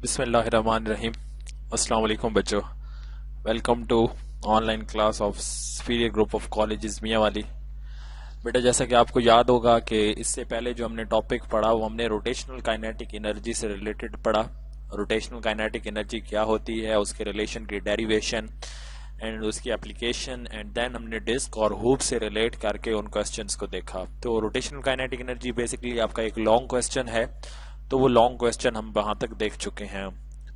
बिसमीम अस्सलाम बच्चों welcome to online class of superior group of college Mianwali बेटा जैसा कि आपको याद होगा कि इससे पहले जो हमने टॉपिक पढ़ा वो हमने रोटेशनल काइनेटिक एनर्जी से रिलेटेड पढ़ा रोटेशनल काइनेटिक एनर्जी क्या होती है उसके रिलेशन की डेरिवेशन एंड उसकी एप्लीकेशन एंड देन हमने डिस्क और हुप से रिलेट करके उन क्वेश्चंस को देखा तो रोटेशनल काइनेटिक एनर्जी बेसिकली आपका एक लॉन्ग क्वेश्चन है तो वो लॉन्ग क्वेश्चन हम वहां तक देख चुके हैं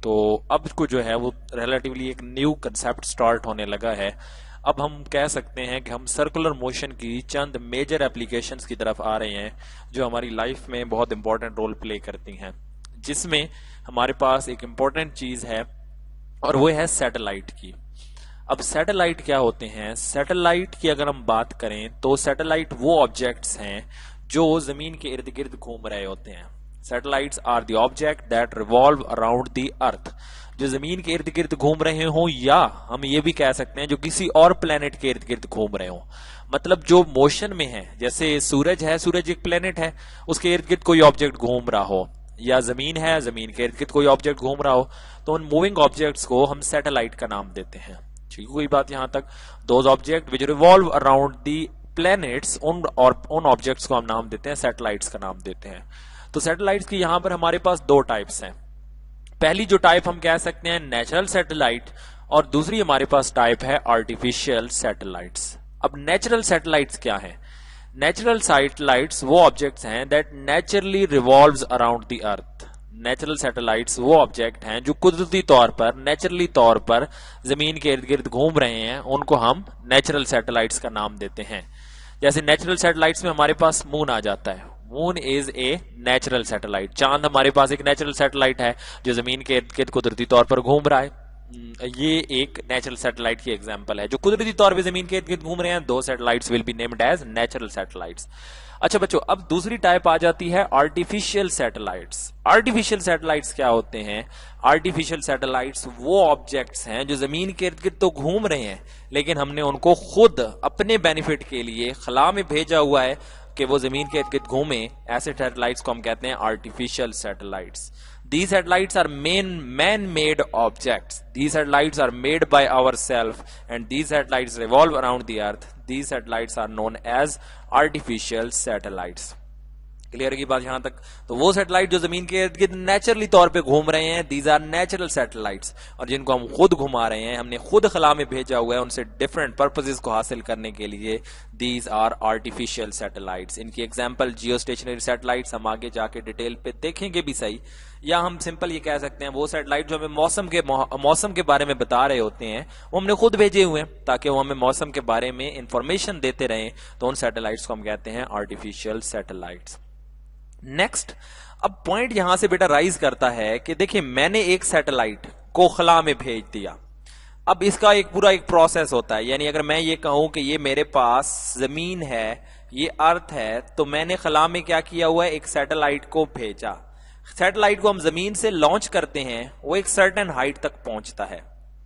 तो अब को जो है वो रिलेटिवली एक न्यू कंसेप्ट स्टार्ट होने लगा है अब हम कह सकते हैं कि हम सर्कुलर मोशन की चंद मेजर एप्लीकेशंस की तरफ आ रहे हैं जो हमारी लाइफ में बहुत इंपॉर्टेंट रोल प्ले करती हैं जिसमें हमारे पास एक इम्पॉर्टेंट चीज़ है और वो है सैटेलाइट की अब सैटेलाइट क्या होते हैं सैटेलाइट की अगर हम बात करें तो सैटेलाइट वो ऑब्जेक्ट्स हैं जो ज़मीन के इर्द गिर्द घूम रहे होते हैं satellite are the object that revolve around the earth जो जमीन के इर्द गिर्द घूम रहे हो या हम ये भी कह सकते हैं जो किसी और प्लेनेट के इर्द गिर्द घूम रहे हो मतलब जो मोशन में है जैसे सूरज है सूरज एक प्लेनेट है उसके इर्द गिर्द कोई ऑब्जेक्ट घूम रहा हो या जमीन है जमीन के इर्द गिर्द कोई ऑब्जेक्ट घूम रहा हो तो उन मूविंग ऑब्जेक्ट्स को हम सैटेलाइट का नाम देते हैं ठीक है कोई बात यहां तक those object which revolve around the planets उन उन ऑब्जेक्ट्स को हम नाम देते हैं सैटेलाइट्स का नाम देते हैं तो सैटेलाइट्स की यहां पर हमारे पास दो टाइप्स हैं पहली जो टाइप हम कह सकते हैं नेचुरल सैटेलाइट और दूसरी हमारे पास टाइप है आर्टिफिशियल सैटेलाइट्स अब नेचुरल सैटेलाइट्स क्या है नेचुरल सैटेलाइट्स वो ऑब्जेक्ट्स हैं that naturally revolve around the earth natural satellites वो ऑब्जेक्ट हैं जो कुदरती तौर पर नेचुरली तौर पर जमीन के इर्द गिर्द घूम रहे हैं उनको हम नेचुरल सैटेलाइट्स का नाम देते हैं जैसे नेचुरल सैटेलाइट्स में हमारे पास मून आ जाता है moon is a natural satellite चांद हमारे पास एक नेचुरल सैटेलाइट है जो जमीन के इर्द गिर्द कुदरती तौर पर घूम रहा है हम्म, ये एक नेचुरल सैटेलाइट की एग्जांपल है जो कुदरती तौर पे जमीन के इर्द गिर्द घूम रहे हैं दो satellites will be named as natural satellites अच्छा बच्चों अब दूसरी टाइप आ जाती है आर्टिफिशियल सैटेलाइट्स आर्टिफिशियल सैटेलाइट्स क्या होते हैं आर्टिफिशियल सैटेलाइट्स वो ऑब्जेक्ट्स हैं जो जमीन के इर्द गिर्द तो घूम रहे हैं लेकिन हमने उनको खुद अपने बेनिफिट के लिए खला में भेजा हुआ है कि वो जमीन के इर्द घूमे ऐसे सैटेलाइट्स को हम कहते हैं artificial satellites the satellites are men man made object the satellites are made by our self and the satellites revolve around the earth the satellites are known as artificial satellites clear की बात यहां तक तो वो satellite जो जमीन के इर्द गिर्द नेचुरली तौर पे घूम रहे हैं दीज आर नेचुरल सैटेलाइट्स और जिनको हम खुद घुमा रहे हैं हमने खुद खला में भेजा हुआ है उनसे डिफरेंट पर्पजेज को हासिल करने के लिए दीज आर आर्टिफिशियल सैटेलाइट्स इनकी एग्जाम्पल जियो स्टेशनरी सैटेलाइट हम आगे जाके डिटेल पे देखेंगे भी सही या हम सिंपल ये कह सकते हैं वो सैटेलाइट जो हमें मौसम के मौसम के बारे में बता रहे होते हैं वो हमने खुद भेजे हुए हैं ताकि वो हमें मौसम के बारे में इंफॉर्मेशन देते रहें तो उन सैटेलाइट्स को हम कहते हैं आर्टिफिशियल सैटेलाइट्स नेक्स्ट अब पॉइंट यहां से बेटा राइज करता है कि देखिए मैंने एक सैटेलाइट कोखला में भेज दिया अब इसका एक पूरा एक प्रोसेस होता है यानी अगर मैं ये कहूं कि ये मेरे पास जमीन है ये अर्थ है तो मैंने खला में क्या किया हुआ है एक सैटेलाइट को भेजा सैटेलाइट को हम जमीन से लॉन्च करते हैं वो एक सर्टेन हाइट तक पहुंचता है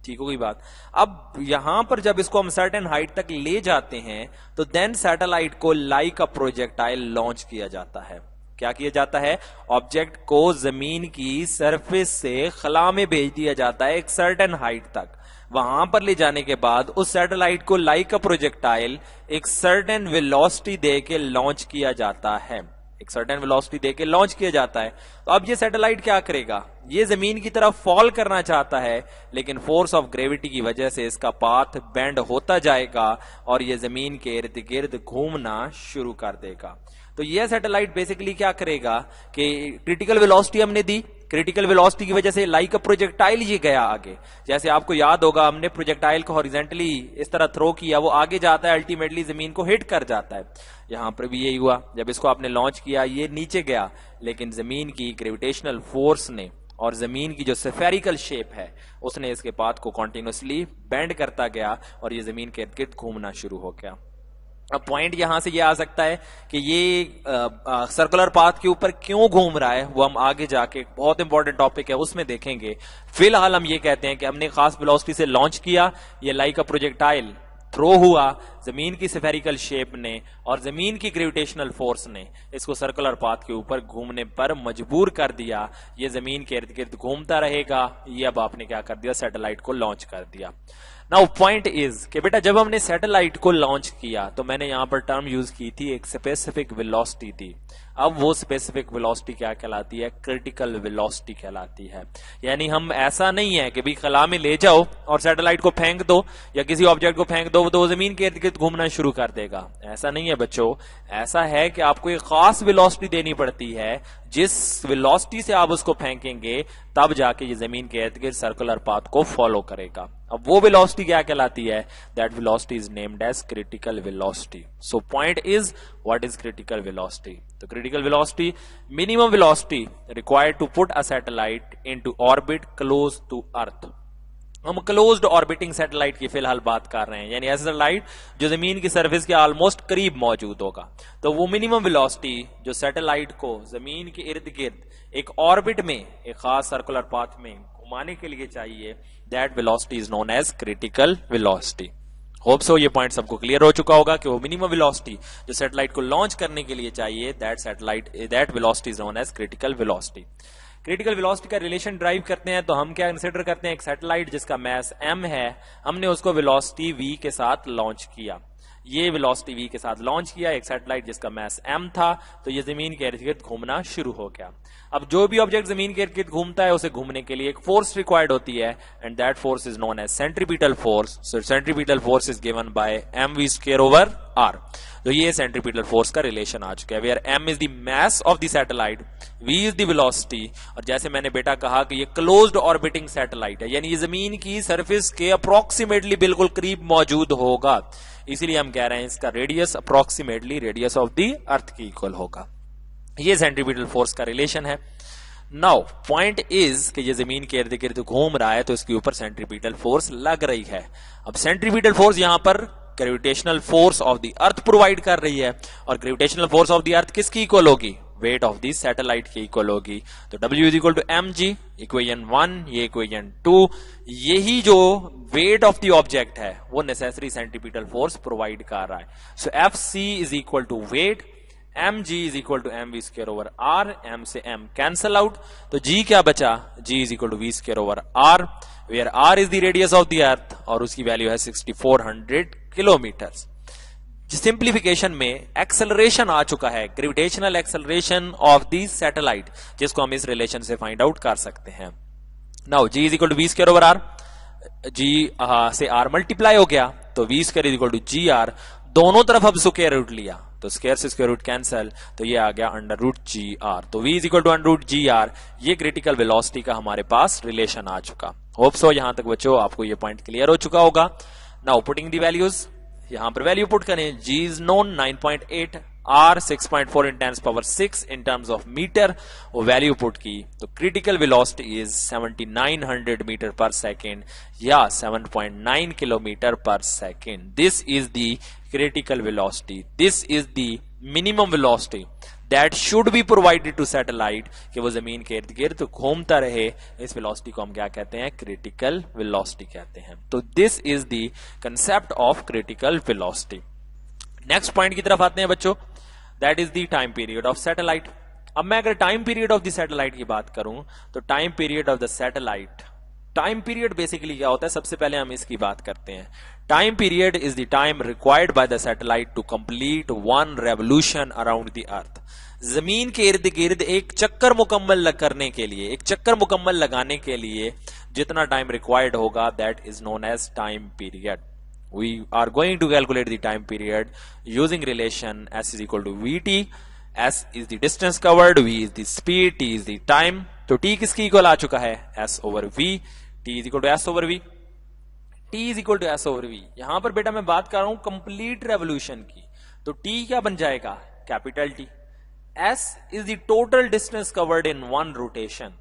ठीक होगी बात अब यहां पर जब इसको हम सर्टेन हाइट तक ले जाते हैं तो देन सैटेलाइट को लाइक अ प्रोजेक्टाइल लॉन्च किया जाता है क्या किया जाता है ऑब्जेक्ट को जमीन की सरफेस से खला में भेज दिया जाता है एक सर्टन हाइट तक वहां पर ले जाने के बाद उस सैटेलाइट को लाइक अ प्रोजेक्टाइल एक सर्टन वेलोसिटी दे के लॉन्च किया जाता है एक सर्टेन वेलोसिटी देके लॉन्च किया जाता है तो अब ये सैटेलाइट क्या करेगा ये जमीन की तरफ फॉल करना चाहता है लेकिन फोर्स ऑफ ग्रेविटी की वजह से इसका पाथ बेंड होता जाएगा और ये जमीन के इर्द गिर्द घूमना शुरू कर देगा तो ये सैटेलाइट बेसिकली क्या करेगा कि क्रिटिकल वेलोसिटी हमने दी क्रिटिकल वेलोसिटी की वजह से लाइक अ प्रोजेक्टाइल ये गया आगे जैसे आपको याद होगा हमने प्रोजेक्टाइल को हॉरिजेंटली इस तरह थ्रो किया वो आगे जाता है अल्टीमेटली जमीन को हिट कर जाता है यहां पर भी यही हुआ जब इसको आपने लॉन्च किया ये नीचे गया लेकिन जमीन की ग्रेविटेशनल फोर्स ने और जमीन की जो सेफेरिकल शेप है उसने इसके पाथ को कॉन्टिन्यूसली बेंड करता गया और ये जमीन के इर्द गिर्द घूमना शुरू हो गया अब पॉइंट यहां से ये यह आ सकता है कि ये सर्कुलर पाथ के ऊपर क्यों घूम रहा है वो हम आगे जाके बहुत इंपॉर्टेंट टॉपिक है उसमें देखेंगे फिलहाल हम ये कहते हैं कि हमने खास वेलोसिटी से लॉन्च किया ये लाइक अ प्रोजेक्टाइल थ्रो हुआ जमीन की सफेरिकल शेप ने और जमीन की ग्रेविटेशनल फोर्स ने इसको सर्कुलर पाथ के ऊपर घूमने पर मजबूर कर दिया ये जमीन के इर्द गिर्द घूमता रहेगा ये अब आपने क्या कर दिया सैटेलाइट को लॉन्च कर दिया नाउ पॉइंट इज कि बेटा जब हमने सैटेलाइट को लॉन्च किया तो मैंने यहां पर टर्म यूज की थी एक स्पेसिफिक वेलोसिटी थी अब वो स्पेसिफिक वेलोसिटी क्या कहलाती है क्रिटिकल वेलोसिटी कहलाती है यानी हम ऐसा नहीं है कि भी खला में ले जाओ और सैटेलाइट को फेंक दो या किसी ऑब्जेक्ट को फेंक दो तो जमीन के इर्द गिर्द घूमना शुरू कर देगा ऐसा नहीं है बच्चों ऐसा है कि आपको एक खास वेलोसिटी देनी पड़ती है जिस वेलोसिटी से आप उसको फेंकेंगे तब जाके ये जमीन के इर्द गिर्द सर्कुलर पाथ को फॉलो करेगा अब वो वेलोसिटी क्या कहलाती है that velocity is named as critical velocity so point is what is critical velocity so critical velocity minimum velocity required to put a satellite into orbit close to earth हम closed orbiting satellite की फिलहाल बात कर रहे हैं यानी ऐसा satellite जो जमीन की सरफेस के ऑलमोस्ट करीब मौजूद होगा तो वो मिनिमम वेलोसिटी जो सैटेलाइट को जमीन के इर्द गिर्द एक ऑर्बिट में एक खास सर्कुलर पाथ में घुमाने के लिए चाहिए that velocity is known as critical velocity hope so ये पॉइंट सबको क्लियर हो चुका होगा कि वो मिनिमम वेलोसिटी जो सैटेलाइट को लॉन्च करने के लिए चाहिए that satellite that velocity is known as critical velocity critical velocity का रिलेशन ड्राइव करते हैं तो हम क्या कंसिडर करते हैं एक सैटेलाइट जिसका मैस एम है हमने उसको वेलोसिटी वी के साथ लॉन्च किया ये वेलोसिटी वी के साथ लॉन्च किया एक सैटेलाइट जिसका मैस एम था तो ये जमीन के इर्द गिर्द घूमना शुरू हो गया अब जो भी ऑब्जेक्ट जमीन के इर्द गिर्द घूमता है उसे घूमने के लिए एक फोर्स रिक्वायर्ड होती है and that force is known as centripetal force centripetal force is given by M V square over R तो ये सेंट्रीपिटल फोर्स का रिलेशन आ चुका है where M is the mass of the satellite V is the velocity और जैसे मैंने बेटा कहा कि ये क्लोज्ड ऑर्बिटिंग सैटेलाइट है यानी ये जमीन की सरफेस के अप्रोक्सीमेटली बिल्कुल करीब मौजूद होगा इसीलिए हम कह रहे हैं इसका radius approximately radius of the earth के इक्वल होगा ये सेंट्रीपिटल फोर्स का रिलेशन है नाउ पॉइंट इज कि ये जमीन के इर्द गिर्द घूम रहा है तो इसके ऊपर सेंट्रीपिटल फोर्स लग रही है अब सेंट्रीपिटल फोर्स यहां पर gravitational force of the earth provide कर रही है और gravitational force of the earth किसकी इक्वल होगी वेट ऑफ दी सैटेलाइट की इक्वल होगी तो W is equal to M G equation one ये इक्वेजन टू यही जो वेट ऑफ द ऑब्जेक्ट है वो नेसेसरी सेंटिपिटल फोर्स प्रोवाइड कर रहा है so F C is equal to weight M G is equal to M V square over R M से M cancel out तो G क्या बचा G is equal to V square over R where R is the radius of the earth और उसकी value है 6400 kilometre simplification में acceleration आ चुका है gravitational acceleration of the satellite जिसको हम इस रिलेशन से फाइंड आउट कर सकते हैं now G is equal to V square over R G से आर मल्टीप्लाई हो गया तो V square is equal to G R दोनों तरफ अब स्क्र रूट लिया तो स्केयर से स्केयर रूट कैंसल तो ये आ गया अंडर रूट जी आर तो V is equal to under root G R ये क्रिटिकल वेलोसिटी का हमारे पास रिलेशन आ चुका होप सो यहां तक बच्चों आपको ये पॉइंट क्लियर हो चुका होगा नाउ पुटिंग दी वैल्यूज यहां पर वैल्यू पुट करें G is known 9.8 R 6.4 in times power 6 in terms of metre value put की तो क्रिटिकल वेलोसिटी इज 7900 मीटर पर सेकेंड या 7.9 किलोमीटर पर second this is the critical velocity this is the minimum velocity that should be provided to satellite कि वो जमीन के इर्द गिर्द घूमता रहे इस वेलोसिटी को हम क्या कहते हैं क्रिटिकल वेलोसिटी कहते हैं तो this is the concept of critical velocity next point की तरफ आते हैं बच्चों that is the time period of satellite अब मैं अगर time period of the satellite की बात करूं तो time period of the satellite time period basically क्या होता है सबसे पहले हम इसकी बात करते हैं time period is the time required by the satellite to complete one revolution around the earth जमीन के इर्द गिर्द एक चक्कर मुकम्मल करने के लिए एक चक्कर मुकम्मल लगाने के लिए जितना टाइम रिक्वायर्ड होगा that is known as time period we are going to calculate the time period using relation s is equal to vt s is the distance covered v is the speed t is the time तो t किसके equal आ चुका है s over v T is equal to S over V T is equal to S over V यहां पर बेटा मैं बात कर रहा हूं कंप्लीट रेवोल्यूशन की तो टी क्या बन जाएगा capital T S is the total distance covered in one rotation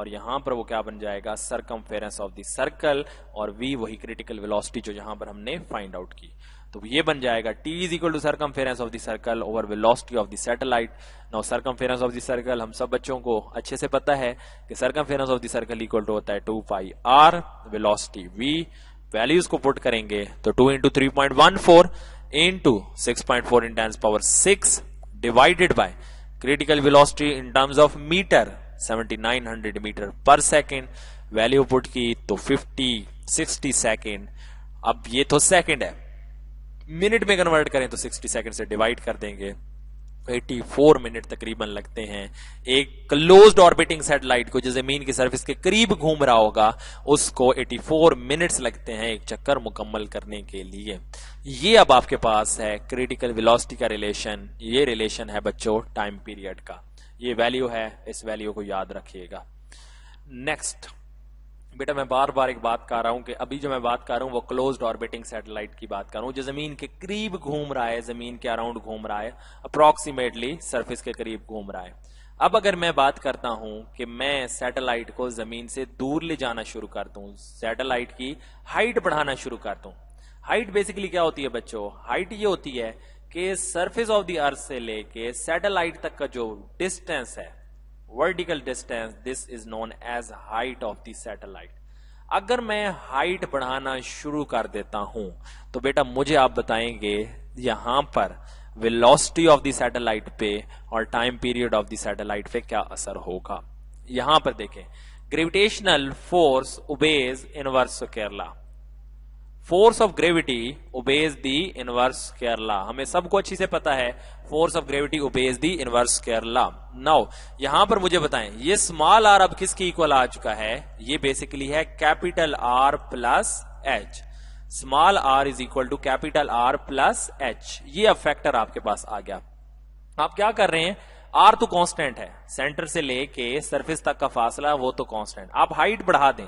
और यहां पर वो क्या बन जाएगा सरकम ऑफ द सर्कल और वी वही क्रिटिकल वेलोसिटी जो यहां पर हमने फाइंड आउट की तो ये बन जाएगा t is equal to circumference of the circle over velocity of the satellite now circumference of the circle हम सब बच्चों को अच्छे से पता है कि circumference of the circle equal to होता है two pi R velocity v values को पुट करेंगे तो two into three point one four into six point four in tens power six divided by critical velocity in terms of metre seventy nine hundred metre पर second value put की तो fifty sixty second अब ये तो second है minute में convert करें तो 60 सेकंड से डिवाइड कर देंगे 84 मिनट तकरीबन लगते हैं एक क्लोज्ड ऑर्बिटिंग सैटेलाइट को जो जमीन की सरफेस के करीब घूम रहा होगा उसको 84 मिनट्स लगते हैं एक चक्कर मुकम्मल करने के लिए ये अब आपके पास है क्रिटिकल वेलोसिटी का रिलेशन ये रिलेशन है बच्चों टाइम पीरियड का ये वैल्यू है इस वैल्यू को याद रखिएगा नेक्स्ट बेटा मैं बार बार एक बात कर रहा हूं कि अभी जो मैं बात कर रहा हूं वो क्लोज ऑर्बिटिंग सैटेलाइट की बात कर रहा हूं जो जमीन के करीब घूम रहा है जमीन के अराउंड घूम रहा है अप्रोक्सीमेटली सरफेस के करीब घूम रहा है अब अगर मैं बात करता हूं कि मैं सैटेलाइट को जमीन से दूर ले जाना शुरू कर दू सैटेलाइट की हाइट बढ़ाना शुरू कर दू हाइट बेसिकली क्या होती है बच्चों हाइट ये होती है कि सरफेस ऑफ द अर्थ से लेके सैटेलाइट तक का जो डिस्टेंस है vertical distance this is known as height of the satellite अगर मैं हाइट बढ़ाना शुरू कर देता हूं तो बेटा मुझे आप बताएंगे यहां पर वेलोसिटी ऑफ द सैटेलाइट पे और time period of the satellite पे क्या असर होगा यहां पर देखें gravitational force obeys inverse square law force of gravity obeys the inverse square law हमें सबको अच्छी से पता है force of gravity obeys the inverse square law now यहां पर मुझे बताएं ये स्मॉल आर अब किसके इक्वल आ चुका है ये बेसिकली है capital R plus H small R is equal to capital R plus H ये अब फैक्टर आपके पास आ गया आप क्या कर रहे हैं आर तो कांस्टेंट है सेंटर से लेके सरफेस तक का फासला वो तो कांस्टेंट आप हाइट बढ़ा दें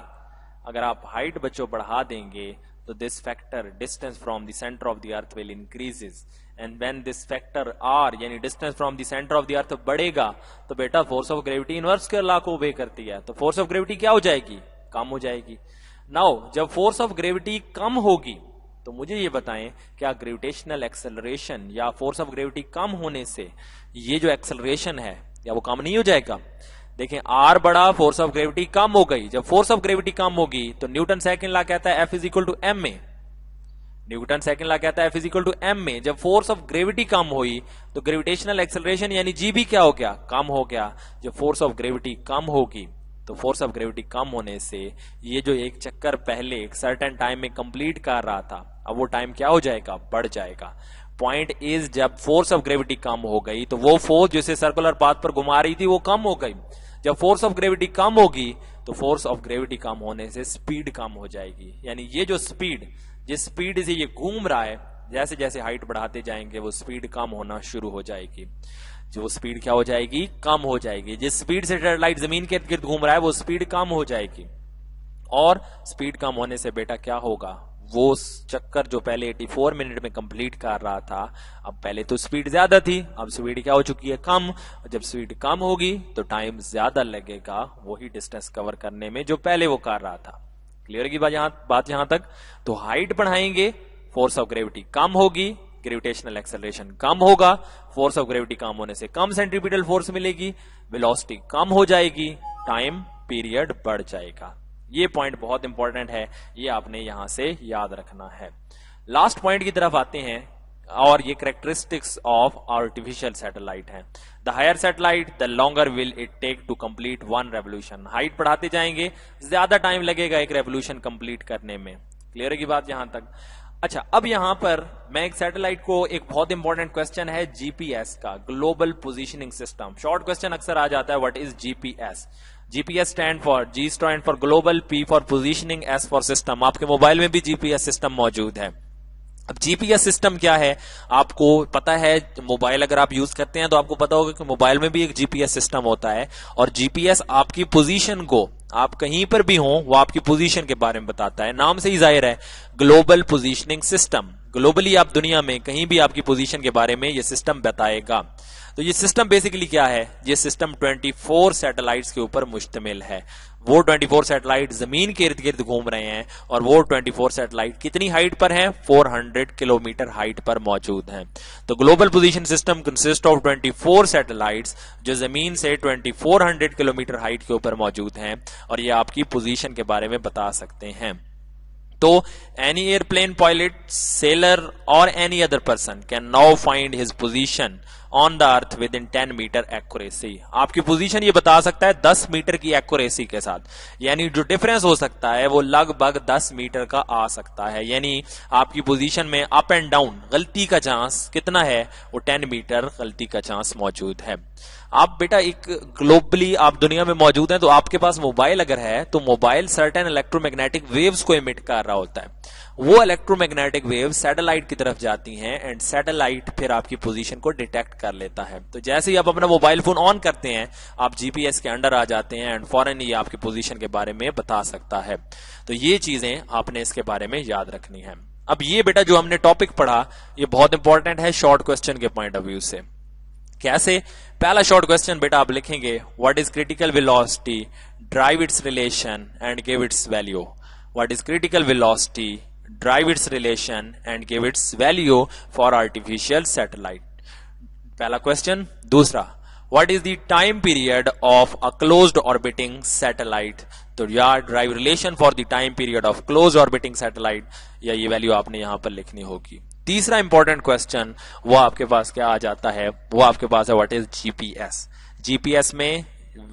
अगर आप हाइट बच्चों बढ़ा देंगे So this factor distance from the center of the earth will increases and when this factor r यानी distance from the center of the earth बढ़ेगा तो बेटा force of gravity inverse के law को obey करती है तो force of gravity क्या हो जाएगी कम हो जाएगी now जब force of gravity कम होगी तो मुझे ये बताएं क्या ग्रेविटेशनल एक्सेलरेशन या फोर्स ऑफ ग्रेविटी कम होने से ये जो एक्सेलरेशन है या वो कम नहीं हो जाएगा देखें आर बड़ा फोर्स ऑफ ग्रेविटी कम हो गई जब फोर्स ऑफ ग्रेविटी कम होगी तो न्यूटन सेकंड ला कहता है F is equal to M A Newton second law कहता है F is equal to M A जब फोर्स ऑफ ग्रेविटी कम हुई तो ग्रेविटेशनल एक्सेलरेशन यानी जी भी क्या हो गया कम हो गया जब फोर्स ऑफ ग्रेविटी कम होगी तो फोर्स ऑफ ग्रेविटी कम होने से ये जो एक चक्कर पहले एक सर्टन टाइम में कंप्लीट कर रहा था अब वो टाइम क्या हो जाएगा बढ़ जाएगा पॉइंट इज जब फोर्स ऑफ ग्रेविटी कम हो गई तो वो फोर्स जिसे सर्कुलर पाथ पर घुमा रही थी वो कम हो गई जब फोर्स ऑफ ग्रेविटी कम होगी तो फोर्स ऑफ ग्रेविटी कम होने से स्पीड कम हो जाएगी यानी ये जो स्पीड जिस स्पीड से ये घूम रहा है जैसे जैसे हाइट बढ़ाते जाएंगे वो स्पीड कम होना शुरू हो जाएगी जो स्पीड क्या हो जाएगी कम हो जाएगी जिस स्पीड से सेटेलाइट जमीन के गिर्द घूम रहा है वो स्पीड कम हो जाएगी और स्पीड कम होने से बेटा क्या होगा वो चक्कर जो पहले 84 मिनट में कंप्लीट कर रहा था अब पहले तो स्पीड ज्यादा थी अब स्पीड क्या हो चुकी है कम जब स्पीड कम होगी तो टाइम ज्यादा लगेगा वही डिस्टेंस कवर करने में जो पहले वो कर रहा था क्लियर की बात यहां बात यहां तक तो हाइट बढ़ाएंगे फोर्स ऑफ ग्रेविटी कम होगी ग्रेविटेशनल एक्सेलरेशन कम होगा फोर्स ऑफ ग्रेविटी कम होने से कम सेंट्रीपिटल फोर्स मिलेगी वेलोसिटी कम हो जाएगी टाइम पीरियड बढ़ जाएगा ये पॉइंट बहुत इंपॉर्टेंट है ये आपने यहां से याद रखना है लास्ट पॉइंट की तरफ आते हैं और ये करेक्टरिस्टिक्स ऑफ आर्टिफिशियल सैटेलाइट हैं the higher satellite the longer will it take to complete one revolution height बढ़ाते जाएंगे ज्यादा टाइम लगेगा एक रेवोल्यूशन कंप्लीट करने में क्लियर की बात यहां तक अच्छा अब यहां पर मैं एक सैटेलाइट को एक बहुत इंपॉर्टेंट क्वेश्चन है जीपीएस का global positioning system short question अक्सर आ जाता है what is GPS GPS stand for G stand for global P for positioning S for system आपके मोबाइल में भी जीपीएस सिस्टम मौजूद है अब जीपीएस सिस्टम क्या है आपको पता है मोबाइल अगर आप यूज करते हैं तो आपको पता होगा कि मोबाइल में भी एक जीपीएस सिस्टम होता है और जीपीएस आपकी पोजीशन को आप कहीं पर भी हो वो आपकी पोजीशन के बारे में बताता है नाम से ही जाहिर है ग्लोबल पोजीशनिंग सिस्टम ग्लोबली आप दुनिया में कहीं भी आपकी पोजीशन के बारे में ये सिस्टम बताएगा तो ये सिस्टम बेसिकली क्या है ये सिस्टम 24 सैटेलाइट्स के ऊपर मुश्तमिल है वो 24 सैटेलाइट जमीन के इर्द गिर्द घूम रहे हैं और वो 24 सैटेलाइट कितनी हाइट पर हैं 400 किलोमीटर हाइट पर मौजूद हैं तो global position system consist of 24 satellites जो जमीन से 2400 किलोमीटर हाइट के ऊपर मौजूद हैं और ये आपकी पोजीशन के बारे में बता सकते हैं तो एनी एयरप्लेन पायलट सेलर और any other person can now find his position on the earth within ten metre accuracy आपकी पोजीशन ये बता सकता है दस मीटर की एक्यूरेसी के साथ यानी जो डिफरेंस हो सकता है वो लगभग दस मीटर का आ सकता है यानी आपकी पोजीशन में अप एंड डाउन गलती का चांस कितना है वो टेन मीटर गलती का चांस मौजूद है आप बेटा एक ग्लोबली आप दुनिया में मौजूद हैं तो आपके पास मोबाइल अगर है तो मोबाइल सर्टेन इलेक्ट्रोमैग्नेटिक वेव्स को इमिट कर रहा होता है वो इलेक्ट्रोमैग्नेटिक वेव सैटेलाइट की तरफ जाती हैं एंड सैटेलाइट फिर आपकी पोजीशन को डिटेक्ट कर लेता है तो जैसे ही आप अपना मोबाइल फोन ऑन करते हैं आप जीपीएस के अंडर आ जाते हैं एंड फॉरन ये आपकी पोजीशन के बारे में बता सकता है तो ये चीजें आपने इसके बारे में याद रखनी है अब ये बेटा जो हमने टॉपिक पढ़ा ये बहुत इंपॉर्टेंट है शॉर्ट क्वेश्चन के पॉइंट ऑफ व्यू से कैसे पहला शॉर्ट क्वेश्चन बेटा आप लिखेंगे what is critical velocity derive its relation and give its value what is critical velocity drive its relation and give its value for artificial satellite पहला question दूसरा what is the time period of a closed orbiting satellite तो यार derive relation for the time period of close orbiting satellite या ये value आपने यहां पर लिखनी होगी तीसरा इंपॉर्टेंट क्वेश्चन वो आपके पास क्या आ जाता है वो आपके पास है व्हाट इज जीपीएस जीपीएस में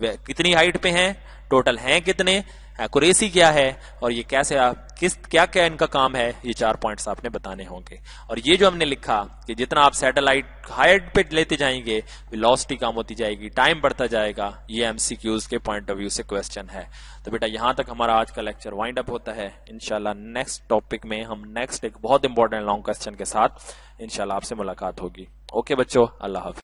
कितनी हाइट पे हैं टोटल हैं कितने एक्यूरेसी क्या है और ये कैसे आप किस क्या क्या इनका काम है ये चार पॉइंट्स आपने बताने होंगे और ये जो हमने लिखा कि जितना आप सैटेलाइट हाइट पे लेते जाएंगे वेलोसिटी तो कम होती जाएगी टाइम बढ़ता जाएगा ये एमसीक्यूज के पॉइंट ऑफ व्यू से क्वेश्चन है तो बेटा यहाँ तक हमारा आज का लेक्चर वाइंड अप होता है इनशाला नेक्स्ट टॉपिक में हम नेक्स्ट एक बहुत इंपॉर्टेंट लॉन्ग क्वेश्चन के साथ इनशाला आपसे मुलाकात होगी ओके बच्चो अल्लाह हाफि